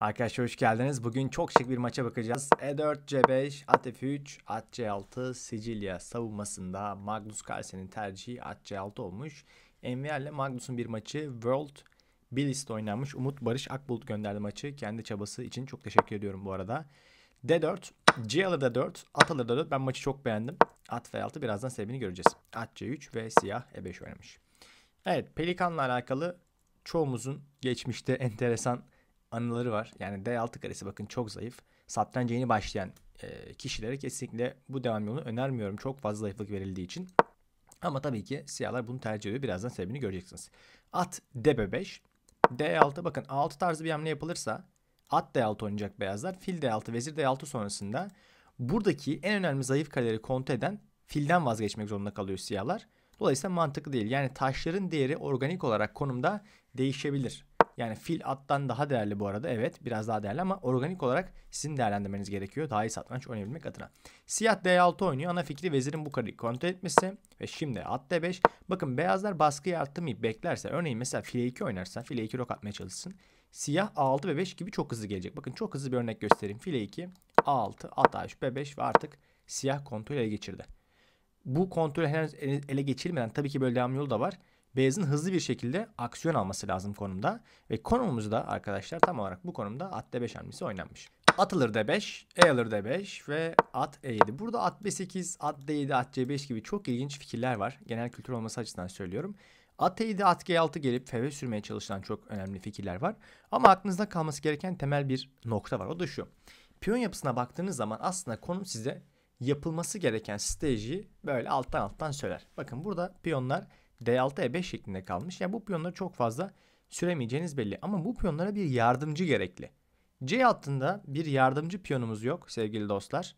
Arkadaşlar hoş geldiniz. Bugün çok şık bir maça bakacağız. E4, C5, At F3, At C6, Sicilya savunmasında Magnus Carlsen'in tercihi At C6 olmuş. Enver ile Magnus'un bir maçı World Billist oynanmış. Umut Barış Akbulut gönderdi maçı. Kendi çabası için çok teşekkür ediyorum bu arada. D4, C alır D4, At alır D4. Ben maçı çok beğendim. At F6 birazdan sebebini göreceğiz. At C3 ve siyah E5 oynamış. Evet Pelikan'la alakalı çoğumuzun geçmişte enteresan anıları var. Yani D6 karesi bakın çok zayıf. Satranca yeni başlayan e, kişilere kesinlikle bu devam yolunu önermiyorum. Çok fazla zayıflık verildiği için. Ama tabii ki siyahlar bunu tercih ediyor. Birazdan sebebini göreceksiniz. At d 5 D6 bakın A6 tarzı bir hamle yapılırsa at D6 oynayacak beyazlar. Fil D6, vezir D6 sonrasında buradaki en önemli zayıf kaleleri kontrol eden filden vazgeçmek zorunda kalıyor siyahlar. Dolayısıyla mantıklı değil. Yani taşların değeri organik olarak konumda değişebilir. Yani fil attan daha değerli bu arada. Evet biraz daha değerli ama organik olarak sizin değerlendirmeniz gerekiyor. Daha iyi satranç oynayabilmek adına. Siyah D6 oynuyor. Ana fikri vezirin bu karıyı kontrol etmesi. Ve şimdi at D5. Bakın beyazlar baskıyı arttırmayıp beklerse. Örneğin mesela file 2 oynarsa. File 2 rok atmaya çalışsın. Siyah A6 ve 5 gibi çok hızlı gelecek. Bakın çok hızlı bir örnek göstereyim. File 2, A6, at A3, B5 ve artık siyah kontrol ele geçirdi. Bu kontrol henüz ele geçirmeden tabii ki böyle devam yolu da var beyazın hızlı bir şekilde aksiyon alması lazım konumda. Ve konumumuzda arkadaşlar tam olarak bu konumda at d5 hamlesi oynanmış. At alır d5, e alır d5 ve at e7. Burada at b8, at d7, at c5 gibi çok ilginç fikirler var. Genel kültür olması açısından söylüyorum. At e7, at g6 gelip fv sürmeye çalışılan çok önemli fikirler var. Ama aklınızda kalması gereken temel bir nokta var. O da şu. Piyon yapısına baktığınız zaman aslında konum size yapılması gereken stratejiyi böyle alttan alttan söyler. Bakın burada piyonlar D6 E5 şeklinde kalmış. yani bu piyonları çok fazla süremeyeceğiniz belli. Ama bu piyonlara bir yardımcı gerekli. C altında bir yardımcı piyonumuz yok sevgili dostlar.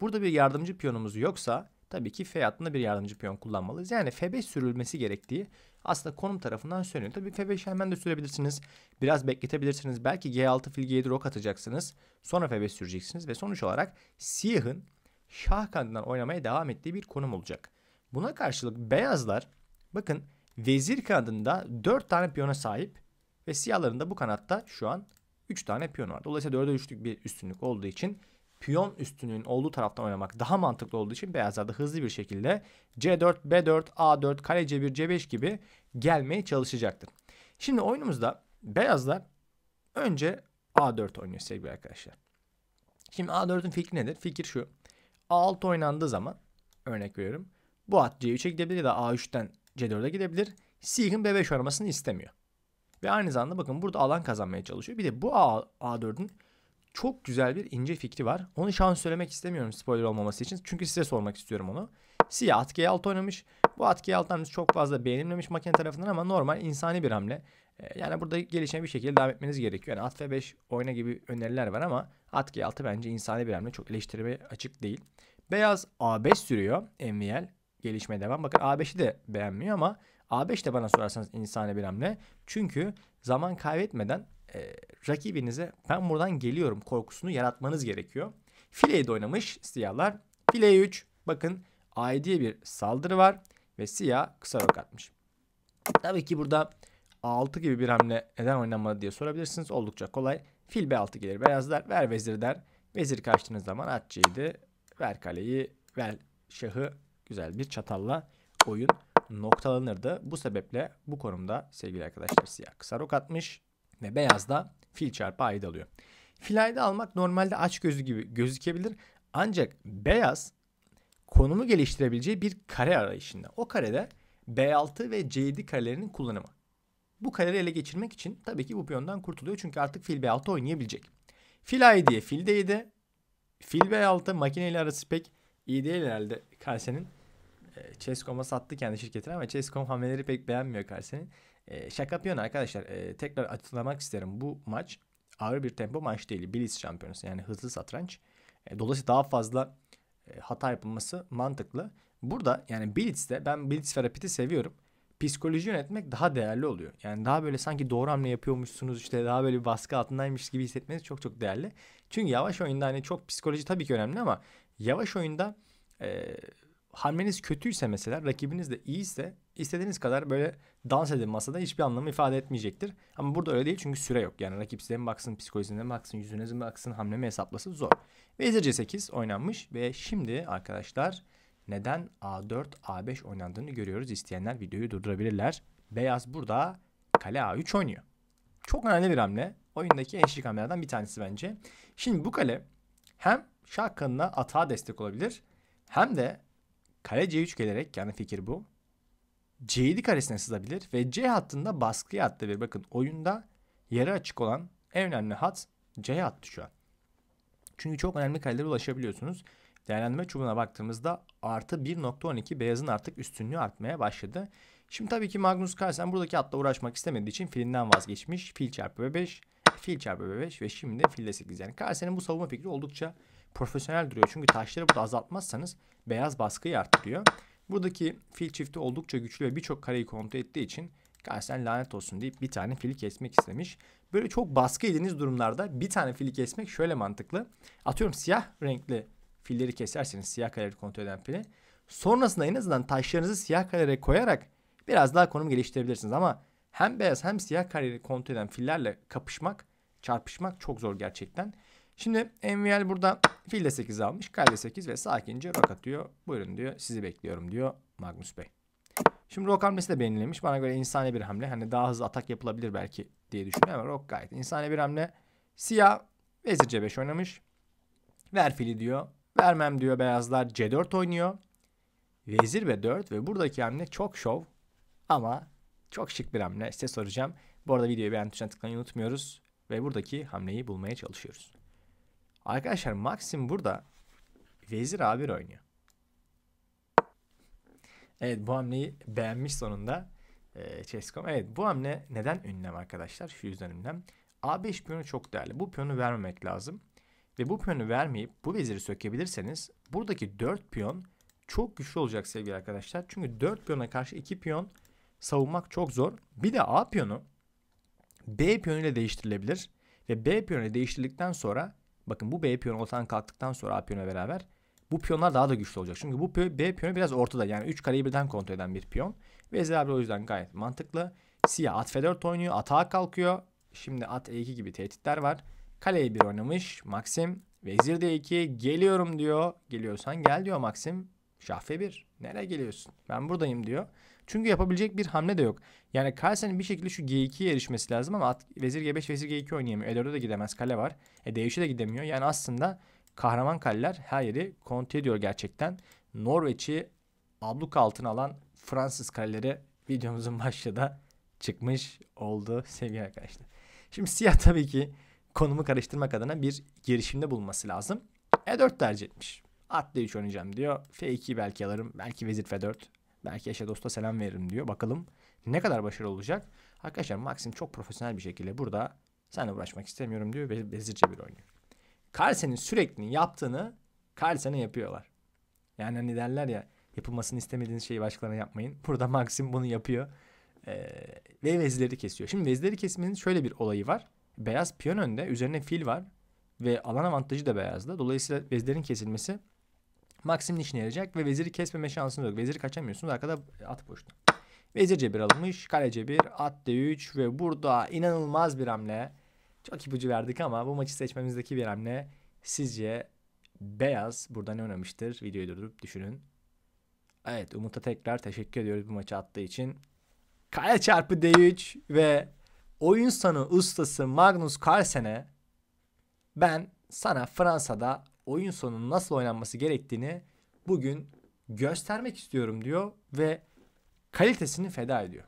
Burada bir yardımcı piyonumuz yoksa tabii ki F altında bir yardımcı piyon kullanmalıyız. Yani F5 sürülmesi gerektiği aslında konum tarafından söyleniyor. Tabii F5 hemen de sürebilirsiniz. Biraz bekletebilirsiniz. Belki G6 fil G7 rok atacaksınız. Sonra F5 süreceksiniz ve sonuç olarak siyahın şah kanadından oynamaya devam ettiği bir konum olacak. Buna karşılık beyazlar Bakın vezir kanadında 4 tane piyona sahip ve siyahların da bu kanatta şu an 3 tane piyon var. Dolayısıyla 4'e 3'lük bir üstünlük olduğu için piyon üstünün olduğu taraftan oynamak daha mantıklı olduğu için beyazlar da hızlı bir şekilde C4, B4, A4, kale C1, C5 gibi gelmeye çalışacaktır. Şimdi oyunumuzda beyazlar önce A4 oynuyor sevgili arkadaşlar. Şimdi A4'ün fikri nedir? Fikir şu. A6 oynandığı zaman örnek veriyorum. Bu at C3'e gidebilir ya da A3'ten C4'e gidebilir. Seag'in B5 oynamasını istemiyor. Ve aynı zamanda bakın burada alan kazanmaya çalışıyor. Bir de bu A, A4'ün çok güzel bir ince fikri var. Onu şu an söylemek istemiyorum spoiler olmaması için. Çünkü size sormak istiyorum onu. Siyah at G6 oynamış. Bu at G6'dan çok fazla beğenilmemiş makine tarafından ama normal insani bir hamle. Ee, yani burada gelişen bir şekilde devam etmeniz gerekiyor. Yani at F5 oyna gibi öneriler var ama at G6 bence insani bir hamle. Çok eleştirmeye açık değil. Beyaz A5 sürüyor MVL gelişmeye devam. Bakın A5'i de beğenmiyor ama A5 de bana sorarsanız insani bir hamle. Çünkü zaman kaybetmeden e, rakibinize ben buradan geliyorum korkusunu yaratmanız gerekiyor. Fileyi de oynamış siyahlar. File 3 bakın A diye bir saldırı var ve siyah kısa rok atmış. Tabii ki burada A6 gibi bir hamle neden oynanmadı diye sorabilirsiniz. Oldukça kolay. Fil B6 gelir beyazlar. Ver vezir der. Vezir kaçtığınız zaman at Ver kaleyi. Ver şahı güzel bir çatalla oyun noktalanırdı. Bu sebeple bu konumda sevgili arkadaşlar siyah kısa rok atmış ve beyaz da fil çarpı ayı alıyor. Fil ayda almak normalde aç gözü gibi gözükebilir. Ancak beyaz konumu geliştirebileceği bir kare arayışında. O karede B6 ve C7 karelerinin kullanımı. Bu kareleri ele geçirmek için tabii ki bu piyondan kurtuluyor. Çünkü artık fil B6 oynayabilecek. Fil A7'ye fil D7. Fil B6 makineyle arası pek iyi değil herhalde Kalsen'in. E, Chess.com'a sattı kendi şirketini ama Chess.com hamleleri pek beğenmiyor Kayseri'nin. E, şaka yapıyorsun arkadaşlar. E, tekrar açıklamak isterim. Bu maç ağır bir tempo maç değil. Blitz şampiyonası yani hızlı satranç. E, dolayısıyla daha fazla e, hata yapılması mantıklı. Burada yani Blitz'te ben Blitz ve Rapid'i seviyorum. Psikoloji yönetmek daha değerli oluyor. Yani daha böyle sanki doğru hamle yapıyormuşsunuz işte daha böyle bir baskı altındaymış gibi hissetmeniz çok çok değerli. Çünkü yavaş oyunda hani çok psikoloji tabii ki önemli ama yavaş oyunda e, hamleniz kötüyse mesela rakibiniz de iyiyse istediğiniz kadar böyle dans edin masada hiçbir anlamı ifade etmeyecektir. Ama burada öyle değil çünkü süre yok. Yani rakip size mi baksın, psikolojisine mi baksın, yüzüne mi baksın, hamle mi hesaplasın zor. Vezir C8 oynanmış ve şimdi arkadaşlar neden A4, A5 oynandığını görüyoruz. İsteyenler videoyu durdurabilirler. Beyaz burada kale A3 oynuyor. Çok önemli bir hamle. Oyundaki eşlik hamlelerden bir tanesi bence. Şimdi bu kale hem şah kanına atağa destek olabilir hem de Kale C3 gelerek yani fikir bu. C7 karesine sızabilir ve C hattında baskıya attı bir bakın oyunda yere açık olan en önemli hat C hattı şu an. Çünkü çok önemli kalelere ulaşabiliyorsunuz. Değerlendirme çubuğuna baktığımızda artı 1.12 beyazın artık üstünlüğü artmaya başladı. Şimdi tabii ki Magnus Carlsen buradaki atla uğraşmak istemediği için filinden vazgeçmiş. Fil çarpı B5, fil çarpı B5 ve şimdi fil de 8. Yani Carlsen'in bu savunma fikri oldukça profesyonel duruyor. Çünkü taşları burada azaltmazsanız beyaz baskıyı arttırıyor. Buradaki fil çifti oldukça güçlü ve birçok kareyi kontrol ettiği için Gerçekten lanet olsun deyip bir tane fili kesmek istemiş. Böyle çok baskı yediğiniz durumlarda bir tane fili kesmek şöyle mantıklı. Atıyorum siyah renkli filleri keserseniz siyah kareleri kontrol eden fili. Sonrasında en azından taşlarınızı siyah karelere koyarak biraz daha konum geliştirebilirsiniz. Ama hem beyaz hem siyah kareleri kontrol eden fillerle kapışmak, çarpışmak çok zor gerçekten. Şimdi MVL burada fil de 8 almış. Kale 8 ve sakince rok atıyor. Buyurun diyor. Sizi bekliyorum diyor Magnus Bey. Şimdi rok hamlesi de beğenilemiş. Bana göre insani bir hamle. Hani daha hızlı atak yapılabilir belki diye düşünüyorum ama rok gayet insani bir hamle. Siyah vezir c5 oynamış. Ver fili diyor. Vermem diyor beyazlar. C4 oynuyor. Vezir ve 4 ve buradaki hamle çok şov ama çok şık bir hamle. Size soracağım. Bu arada videoyu beğen tuşuna tıklamayı unutmuyoruz ve buradaki hamleyi bulmaya çalışıyoruz. Arkadaşlar Maxim burada Vezir A1 oynuyor. Evet bu hamleyi beğenmiş sonunda e, Chess.com. Evet bu hamle neden ünlem arkadaşlar? Şu yüzden ünlem. A5 piyonu çok değerli. Bu piyonu vermemek lazım. Ve bu piyonu vermeyip bu veziri sökebilirseniz buradaki 4 piyon çok güçlü olacak sevgili arkadaşlar. Çünkü 4 piyona karşı 2 piyon savunmak çok zor. Bir de A piyonu B piyonu ile değiştirilebilir. Ve B piyonu ile değiştirdikten sonra Bakın bu B piyonu ortadan kalktıktan sonra A piyonuyla beraber bu piyonlar daha da güçlü olacak. Çünkü bu B piyonu biraz ortada. Yani 3 kareyi birden kontrol eden bir piyon. ve abi o yüzden gayet mantıklı. Siyah at F4 oynuyor. Atağa kalkıyor. Şimdi at E2 gibi tehditler var. Kaleye 1 oynamış. Maxim Vezir D2 geliyorum diyor. Geliyorsan gel diyor Maxim. Şah F1. Nereye geliyorsun? Ben buradayım diyor. Çünkü yapabilecek bir hamle de yok. Yani Carlsen'in bir şekilde şu G2'ye erişmesi lazım ama at, Vezir G5, Vezir G2 oynayamıyor. E4'e de gidemez. Kale var. E D3'e de gidemiyor. Yani aslında kahraman kaleler her yeri kontrol ediyor gerçekten. Norveç'i abluk altına alan Fransız kaleleri videomuzun başlığı çıkmış oldu sevgili arkadaşlar. Şimdi siyah tabii ki konumu karıştırmak adına bir girişimde bulunması lazım. E4 tercih etmiş. At D3 oynayacağım diyor. F2 belki alırım. Belki vezir F4. Belki eşe dosta selam veririm diyor. Bakalım ne kadar başarılı olacak. Arkadaşlar Maxim çok profesyonel bir şekilde burada seninle uğraşmak istemiyorum diyor ve bezirce bir oynuyor. Carlsen'in sürekli yaptığını Carlsen'e yapıyorlar. Yani hani derler ya yapılmasını istemediğiniz şeyi başkalarına yapmayın. Burada Maxim bunu yapıyor. Ee, ve vezileri kesiyor. Şimdi vezileri kesmenin şöyle bir olayı var. Beyaz piyon önde. Üzerine fil var. Ve alan avantajı da beyazda. Dolayısıyla vezilerin kesilmesi Maxim'in işine yarayacak ve veziri kesmeme şansınız yok. Veziri kaçamıyorsunuz. Arkada at boşta. Vezir cebir alınmış. Kale cebir. At D3 ve burada inanılmaz bir hamle. Çok ipucu verdik ama bu maçı seçmemizdeki bir hamle sizce beyaz burada ne oynamıştır? Videoyu durdurup düşünün. Evet Umut'a tekrar teşekkür ediyoruz bu maçı attığı için. Kale çarpı D3 ve oyun sonu ustası Magnus Carlsen'e ben sana Fransa'da oyun sonunun nasıl oynanması gerektiğini bugün göstermek istiyorum diyor ve kalitesini feda ediyor.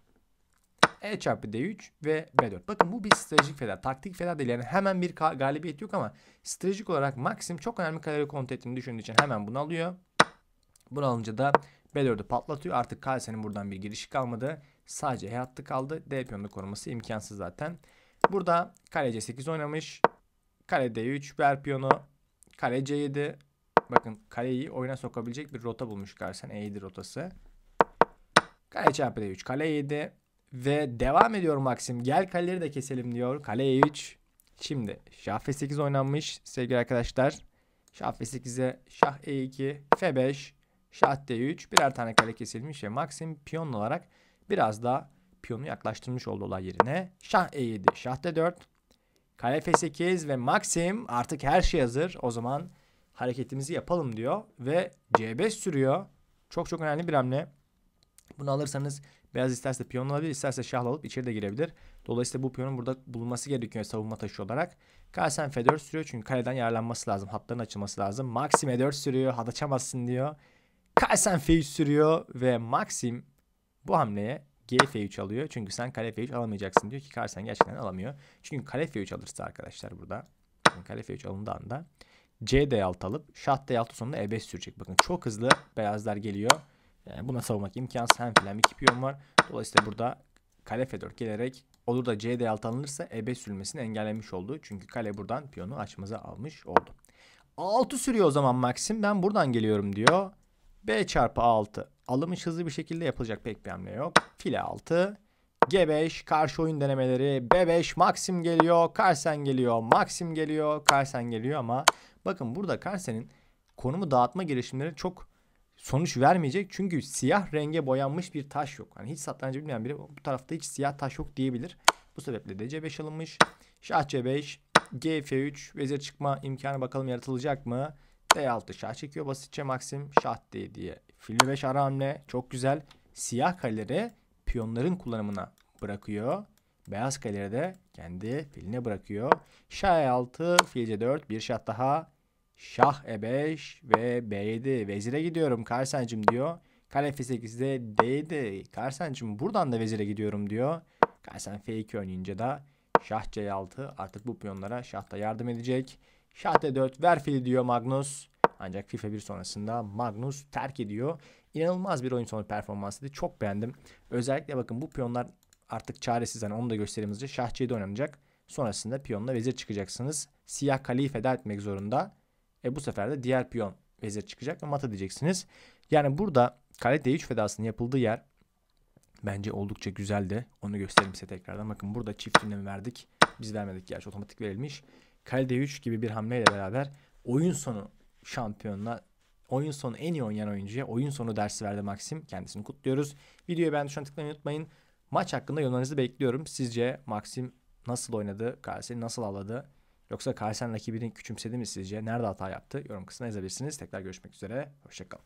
E çarpı D3 ve B4. Bakın bu bir stratejik feda. Taktik feda değil. Yani hemen bir galibiyet yok ama stratejik olarak Maxim çok önemli kalori kontrol ettiğini düşündüğü için hemen bunu alıyor. Bunu alınca da B4'ü patlatıyor. Artık Kaysen'in buradan bir girişi kalmadı. Sadece hayatta kaldı. D piyonunu koruması imkansız zaten. Burada kale C8 oynamış. Kale D3 ver piyonu Kale C7. Bakın kaleyi oyuna sokabilecek bir rota bulmuş karsen E7 rotası. Kale çarpı D3. Kale 7. Ve devam ediyor Maxim. Gel kaleleri de keselim diyor. Kale E3. Şimdi şah F8 oynanmış sevgili arkadaşlar. Şah F8'e şah E2, F5, şah D3 birer tane kale kesilmiş ve Maxim piyon olarak biraz daha piyonu yaklaştırmış oldu olay yerine. Şah E7, şah D4, Kale F8 ve Maxim artık her şey hazır. O zaman hareketimizi yapalım diyor. Ve C5 sürüyor. Çok çok önemli bir hamle. Bunu alırsanız beyaz isterse piyon alabilir, isterse şah alıp içeri de girebilir. Dolayısıyla bu piyonun burada bulunması gerekiyor savunma taşı olarak. Kalsen F4 sürüyor çünkü kaleden yararlanması lazım. Hatların açılması lazım. Maxim E4 sürüyor. Hat açamazsın diyor. Kalsen F3 sürüyor ve Maxim bu hamleye g f3 alıyor. Çünkü sen kale f3 alamayacaksın diyor ki karsen gerçekten alamıyor. Çünkü kale f3 alırsa arkadaşlar burada yani kale f3 alındığı anda c d6 alıp şah d6 sonunda e5 sürecek. Bakın çok hızlı beyazlar geliyor. Yani ee, buna savunmak imkansız. Hem filan iki piyon var. Dolayısıyla burada kale f4 gelerek olur da c d6 alınırsa e5 sürülmesini engellemiş oldu. Çünkü kale buradan piyonu açmaza almış oldu. 6 sürüyor o zaman Maxim. Ben buradan geliyorum diyor. B çarpı a alım alınmış hızlı bir şekilde yapılacak pek bir hamle yok. File 6. G5 karşı oyun denemeleri. B5 Maxim geliyor. Karsen geliyor. Maxim geliyor. Karsen geliyor ama bakın burada Karsen'in konumu dağıtma girişimleri çok sonuç vermeyecek. Çünkü siyah renge boyanmış bir taş yok. Hani hiç satrancı bilmeyen biri bu tarafta hiç siyah taş yok diyebilir. Bu sebeple de C5 alınmış. Şah C5, G F3 vezir çıkma imkanı bakalım yaratılacak mı? D6 şah çekiyor basitçe maksim Şah D diye fili 5 ara hamle. Çok güzel. Siyah kaleleri piyonların kullanımına bırakıyor. Beyaz kaleleri de kendi filine bırakıyor. Şah E6, fil C4, bir şah daha. Şah E5 ve B7. Vezire gidiyorum Karsancım diyor. Kale F8'de D7. Karsancım buradan da vezire gidiyorum diyor. Karsan F2 oynayınca da şah C6 artık bu piyonlara şah da yardım edecek. Şah Şahte 4 ver fili diyor Magnus. Ancak FIFA 1 sonrasında Magnus terk ediyor. İnanılmaz bir oyun sonu performansıydı. Çok beğendim. Özellikle bakın bu piyonlar artık çaresiz. Hani onu da gösterimizce hızlıca. Şah c oynanacak. Sonrasında piyonla vezir çıkacaksınız. Siyah kaleyi feda etmek zorunda. E bu sefer de diğer piyon vezir çıkacak ve mata diyeceksiniz. Yani burada kale D3 fedasının yapıldığı yer bence oldukça güzeldi. Onu göstereyim size tekrardan. Bakın burada çift dinlemi verdik. Biz vermedik gerçi otomatik verilmiş. Kalede 3 gibi bir hamleyle beraber oyun sonu şampiyonla oyun sonu en iyi oynayan oyuncuya oyun sonu dersi verdi Maxim. Kendisini kutluyoruz. Videoya beğen tuşuna tıklamayı unutmayın. Maç hakkında yorumlarınızı bekliyorum. Sizce Maxim nasıl oynadı? Kayseri nasıl avladı? Yoksa Kayseri'nin rakibini küçümsedi mi sizce? Nerede hata yaptı? Yorum kısmına yazabilirsiniz. Tekrar görüşmek üzere. Hoşçakalın.